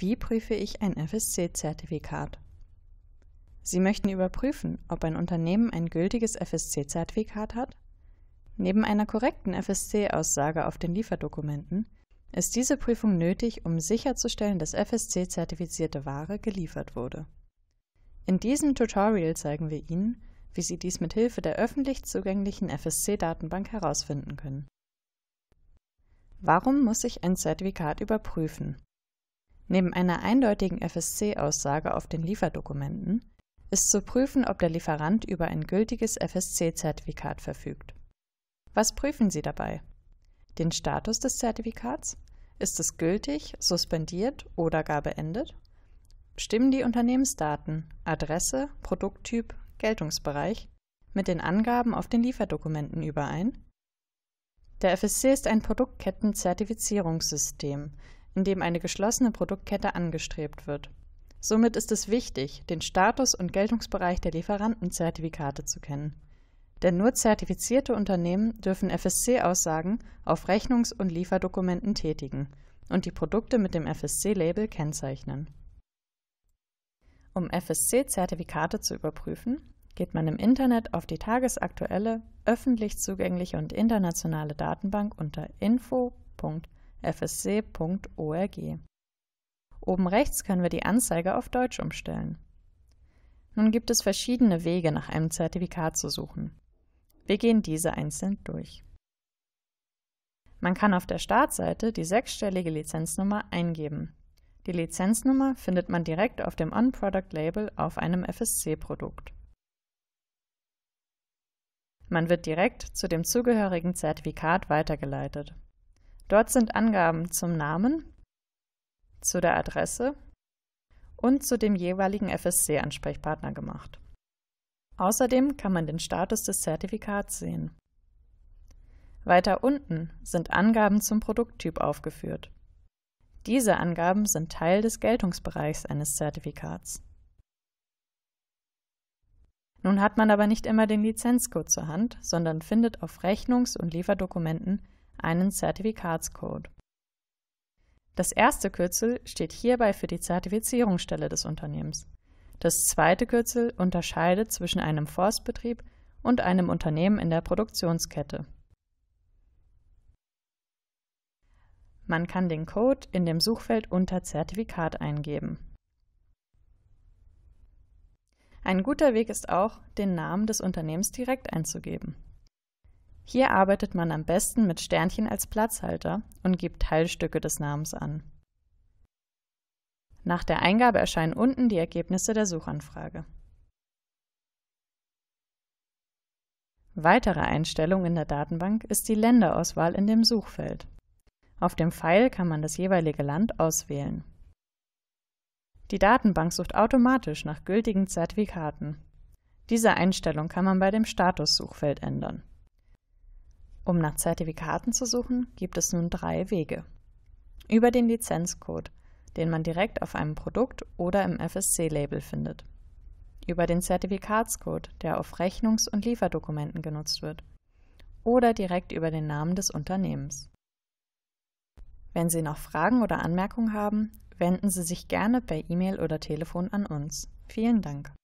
Wie prüfe ich ein FSC-Zertifikat? Sie möchten überprüfen, ob ein Unternehmen ein gültiges FSC-Zertifikat hat? Neben einer korrekten FSC-Aussage auf den Lieferdokumenten ist diese Prüfung nötig, um sicherzustellen, dass FSC-zertifizierte Ware geliefert wurde. In diesem Tutorial zeigen wir Ihnen, wie Sie dies mit Hilfe der öffentlich zugänglichen FSC-Datenbank herausfinden können. Warum muss ich ein Zertifikat überprüfen? Neben einer eindeutigen FSC-Aussage auf den Lieferdokumenten ist zu prüfen, ob der Lieferant über ein gültiges FSC-Zertifikat verfügt. Was prüfen Sie dabei? Den Status des Zertifikats? Ist es gültig, suspendiert oder gar beendet? Stimmen die Unternehmensdaten, Adresse, Produkttyp, Geltungsbereich mit den Angaben auf den Lieferdokumenten überein? Der FSC ist ein Produktkettencertifizierungssystem, indem eine geschlossene Produktkette angestrebt wird. Somit ist es wichtig, den Status und Geltungsbereich der Lieferantenzertifikate zu kennen. Denn nur zertifizierte Unternehmen dürfen FSC-Aussagen auf Rechnungs- und Lieferdokumenten tätigen und die Produkte mit dem FSC-Label kennzeichnen. Um FSC-Zertifikate zu überprüfen, geht man im Internet auf die tagesaktuelle, öffentlich zugängliche und internationale Datenbank unter info.de fsc.org. Oben rechts können wir die Anzeige auf Deutsch umstellen. Nun gibt es verschiedene Wege, nach einem Zertifikat zu suchen. Wir gehen diese einzeln durch. Man kann auf der Startseite die sechsstellige Lizenznummer eingeben. Die Lizenznummer findet man direkt auf dem On-Product-Label auf einem FSC-Produkt. Man wird direkt zu dem zugehörigen Zertifikat weitergeleitet. Dort sind Angaben zum Namen, zu der Adresse und zu dem jeweiligen FSC-Ansprechpartner gemacht. Außerdem kann man den Status des Zertifikats sehen. Weiter unten sind Angaben zum Produkttyp aufgeführt. Diese Angaben sind Teil des Geltungsbereichs eines Zertifikats. Nun hat man aber nicht immer den Lizenzcode zur Hand, sondern findet auf Rechnungs- und Lieferdokumenten einen Zertifikatscode. Das erste Kürzel steht hierbei für die Zertifizierungsstelle des Unternehmens. Das zweite Kürzel unterscheidet zwischen einem Forstbetrieb und einem Unternehmen in der Produktionskette. Man kann den Code in dem Suchfeld unter Zertifikat eingeben. Ein guter Weg ist auch, den Namen des Unternehmens direkt einzugeben. Hier arbeitet man am besten mit Sternchen als Platzhalter und gibt Teilstücke des Namens an. Nach der Eingabe erscheinen unten die Ergebnisse der Suchanfrage. Weitere Einstellung in der Datenbank ist die Länderauswahl in dem Suchfeld. Auf dem Pfeil kann man das jeweilige Land auswählen. Die Datenbank sucht automatisch nach gültigen Zertifikaten. Diese Einstellung kann man bei dem Statussuchfeld ändern. Um nach Zertifikaten zu suchen, gibt es nun drei Wege. Über den Lizenzcode, den man direkt auf einem Produkt oder im FSC-Label findet. Über den Zertifikatscode, der auf Rechnungs- und Lieferdokumenten genutzt wird. Oder direkt über den Namen des Unternehmens. Wenn Sie noch Fragen oder Anmerkungen haben, wenden Sie sich gerne per E-Mail oder Telefon an uns. Vielen Dank.